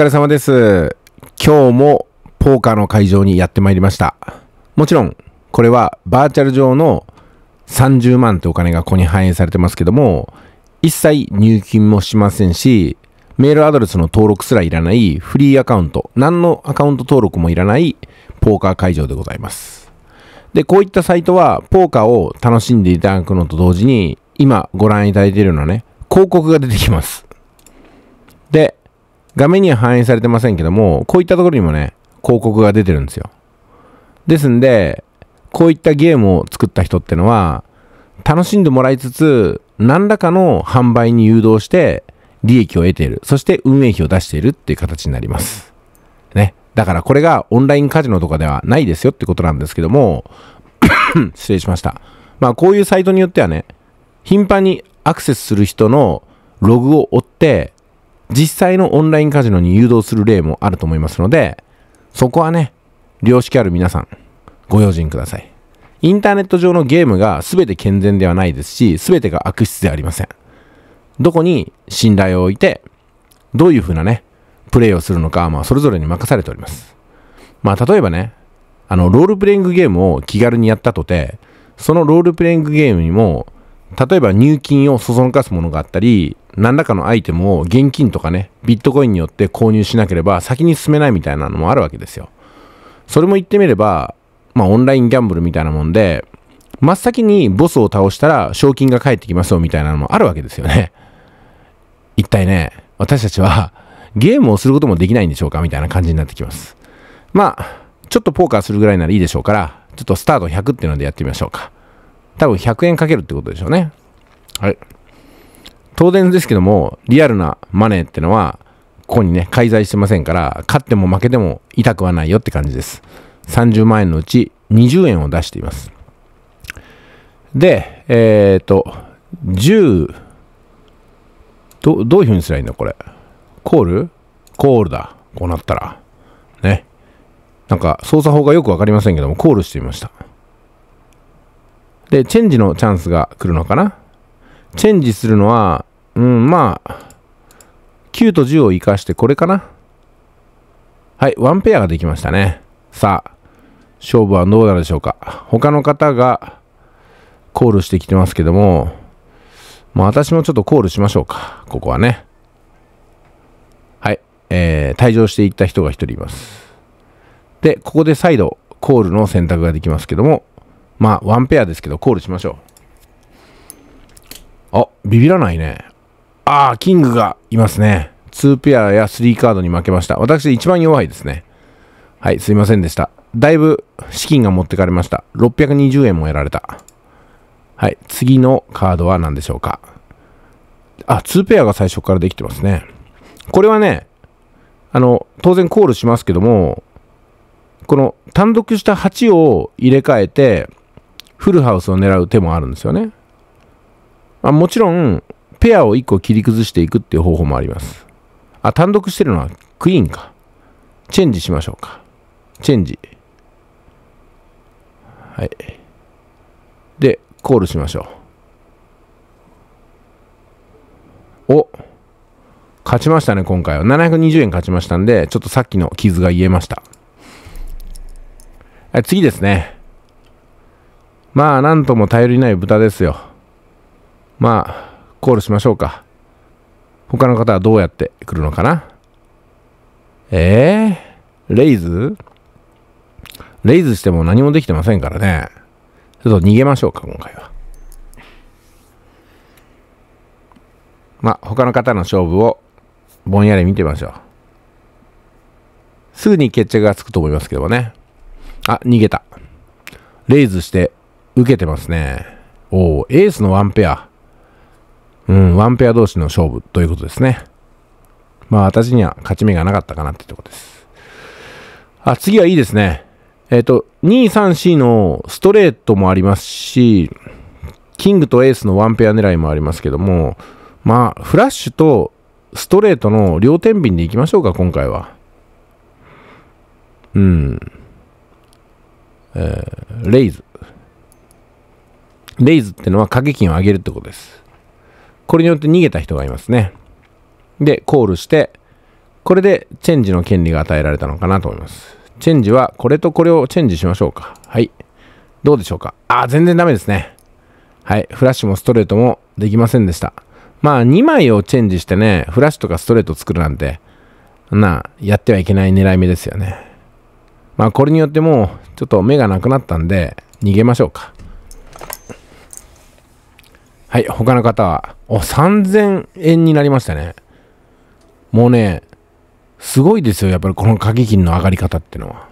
疲れ様です。今日もポーカーの会場にやってまいりました。もちろん、これはバーチャル上の30万ってお金がここに反映されてますけども、一切入金もしませんし、メールアドレスの登録すらいらないフリーアカウント、何のアカウント登録もいらないポーカー会場でございます。で、こういったサイトはポーカーを楽しんでいただくのと同時に、今ご覧いただいているようなね、広告が出てきます。画面には反映されてませんけども、こういったところにもね、広告が出てるんですよ。ですんで、こういったゲームを作った人ってのは、楽しんでもらいつつ、何らかの販売に誘導して、利益を得ている。そして運営費を出しているっていう形になります。ね。だからこれがオンラインカジノとかではないですよってことなんですけども、失礼しました。まあこういうサイトによってはね、頻繁にアクセスする人のログを追って、実際のオンラインカジノに誘導する例もあると思いますので、そこはね、良識ある皆さん、ご用心ください。インターネット上のゲームが全て健全ではないですし、全てが悪質ではありません。どこに信頼を置いて、どういう風なね、プレイをするのか、まあ、それぞれに任されております。まあ、例えばね、あの、ロールプレイングゲームを気軽にやったとて、そのロールプレイングゲームにも、例えば入金をそそのかすものがあったり、何らかのアイテムを現金とかね、ビットコインによって購入しなければ先に進めないみたいなのもあるわけですよ。それも言ってみれば、まあオンラインギャンブルみたいなもんで、真っ先にボスを倒したら賞金が返ってきますよみたいなのもあるわけですよね。一体ね、私たちはゲームをすることもできないんでしょうかみたいな感じになってきます。まあ、ちょっとポーカーするぐらいならいいでしょうから、ちょっとスタート100っていうのでやってみましょうか。多分100円かけるってことでしょうね。はい。当然ですけども、リアルなマネーってのは、ここにね、介在してませんから、勝っても負けても痛くはないよって感じです。30万円のうち20円を出しています。で、えっ、ー、と、10ど、どういう風にすりゃいいんだこれ。コールコールだ。こうなったら。ね。なんか操作法がよくわかりませんけども、コールしてみました。で、チェンジのチャンスが来るのかなチェンジするのは、うん、まあ、9と10を生かしてこれかな。はい、ワンペアができましたね。さあ、勝負はどうなるでしょうか。他の方がコールしてきてますけども、まあ私もちょっとコールしましょうか。ここはね。はい、えー、退場していった人が1人います。で、ここで再度、コールの選択ができますけども、まあ、ワンペアですけど、コールしましょう。あ、ビビらないね。ああ、キングがいますね。2ペアや3カードに負けました。私一番弱いですね。はい、すいませんでした。だいぶ資金が持ってかれました。620円も得られた。はい、次のカードは何でしょうか。あ、2ペアが最初からできてますね。これはね、あの、当然コールしますけども、この単独した8を入れ替えて、フルハウスを狙う手もあるんですよね。まあ、もちろん、ペアを1個切り崩していくっていう方法もあります。あ、単独してるのはクイーンか。チェンジしましょうか。チェンジ。はい。で、コールしましょう。お勝ちましたね、今回は。720円勝ちましたんで、ちょっとさっきの傷が癒えました。次ですね。まあ、なんとも頼りない豚ですよ。まあ、コールしましょうか。他の方はどうやって来るのかなえー、レイズレイズしても何もできてませんからね。ちょっと逃げましょうか、今回は。まあ、他の方の勝負をぼんやり見てみましょう。すぐに決着がつくと思いますけどね。あ、逃げた。レイズして受けてますね。おお、エースのワンペア。うん、ワンペア同士の勝負ということですね。まあ私には勝ち目がなかったかなってとこです。あ、次はいいですね。えっ、ー、と、2、3、4のストレートもありますし、キングとエースのワンペア狙いもありますけども、まあ、フラッシュとストレートの両天秤でいきましょうか、今回は。うん。えー、レイズ。レイズってのは掛け金を上げるってことです。これによって逃げた人がいますね。で、コールして、これでチェンジの権利が与えられたのかなと思います。チェンジは、これとこれをチェンジしましょうか。はい。どうでしょうか。あ、全然ダメですね。はい。フラッシュもストレートもできませんでした。まあ、2枚をチェンジしてね、フラッシュとかストレート作るなんて、なあ、やってはいけない狙い目ですよね。まあ、これによってもう、ちょっと目がなくなったんで、逃げましょうか。はい、他の方は、お、3000円になりましたね。もうね、すごいですよ、やっぱりこの掛け金の上がり方ってのは。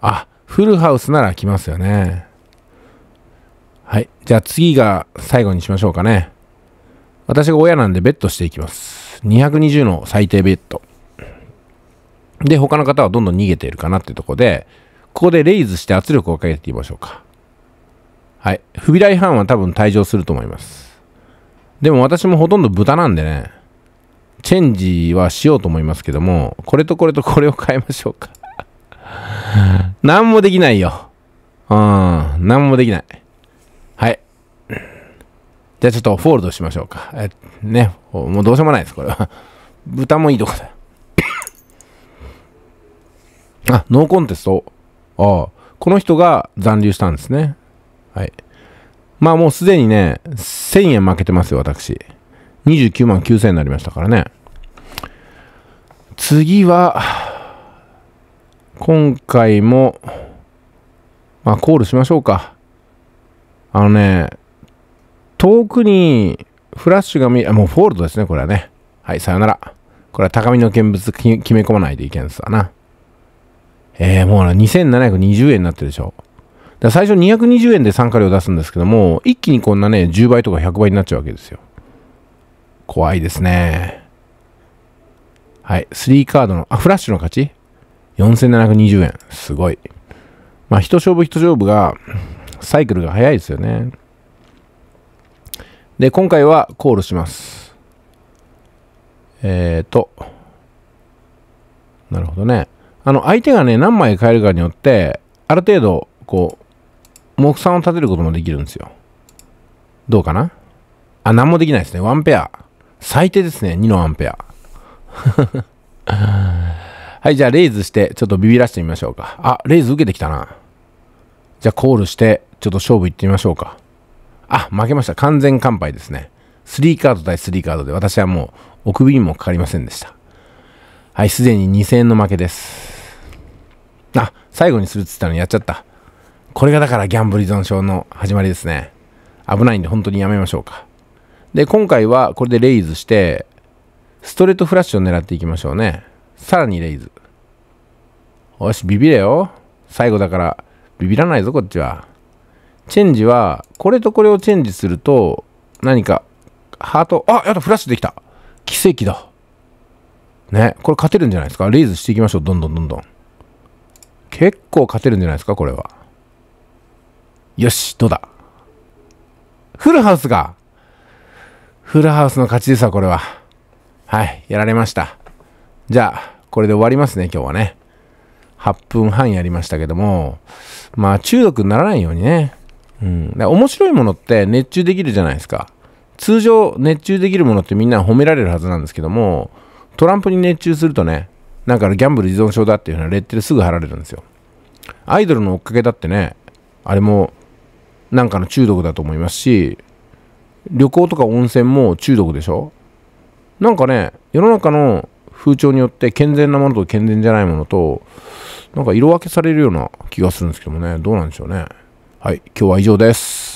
あ、フルハウスなら来ますよね。はい、じゃあ次が最後にしましょうかね。私が親なんでベットしていきます。220の最低ベッド。で、他の方はどんどん逃げているかなってとこで、ここでレイズして圧力をかけてみましょうか。はい。フビライハンは多分退場すると思います。でも私もほとんど豚なんでね、チェンジはしようと思いますけども、これとこれとこれを変えましょうか。何もできないよ。うん、何もできない。はい。じゃあちょっとフォールドしましょうか。えね、もうどうしようもないです、これは。豚もいいとこだ。あ、ノーコンテスト。ああ、この人が残留したんですね。はい。まあもうすでにね、1000円負けてますよ、私。29万9000円になりましたからね。次は、今回も、まあコールしましょうか。あのね、遠くにフラッシュが見え、もうフォールドですね、これはね。はい、さよなら。これは高みの見物決め込まないといけんすわな。えー、もう2720円になってるでしょ。だ最初220円で参加料出すんですけども、一気にこんなね、10倍とか100倍になっちゃうわけですよ。怖いですね。はい。3カードの、あ、フラッシュの勝ち ?4720 円。すごい。まあ、一勝負一勝負が、サイクルが早いですよね。で、今回はコールします。えっ、ー、と、なるほどね。あの、相手がね、何枚変えるかによって、ある程度、こう、木算を立てることもできるんですよ。どうかなあ、何もできないですね。ワンペア。最低ですね。2のワンペア。はい、じゃあレイズして、ちょっとビビらしてみましょうか。あ、レイズ受けてきたな。じゃあコールして、ちょっと勝負いってみましょうか。あ、負けました。完全完敗ですね。3カード対3カードで、私はもう、お首にもかかりませんでした。はい、すでに2000円の負けです。あ、最後にするっつったのにやっちゃった。これがだからギャンブル依存症の始まりですね。危ないんで本当にやめましょうか。で、今回はこれでレイズして、ストレートフラッシュを狙っていきましょうね。さらにレイズ。よし、ビビれよ。最後だから、ビビらないぞ、こっちは。チェンジは、これとこれをチェンジすると、何か、ハート、あ、やだ、フラッシュできた。奇跡だ。ね、これ勝てるんじゃないですか。レイズしていきましょう、どんどんどんどん。結構勝てるんじゃないですか、これは。よし、どうだフルハウスかフルハウスの勝ちですわ、これは。はい、やられました。じゃあ、これで終わりますね、今日はね。8分半やりましたけども、まあ、中毒にならないようにね。うん。で面白いものって熱中できるじゃないですか。通常、熱中できるものってみんな褒められるはずなんですけども、トランプに熱中するとね、なんかギャンブル依存症だっていうのはレッテルすぐ貼られるんですよ。アイドルの追っかけだってね、あれもなんかの中毒だと思いますし、旅行とか温泉も中毒でしょなんかね、世の中の風潮によって健全なものと健全じゃないものと、なんか色分けされるような気がするんですけどもね、どうなんでしょうね。はい、今日は以上です。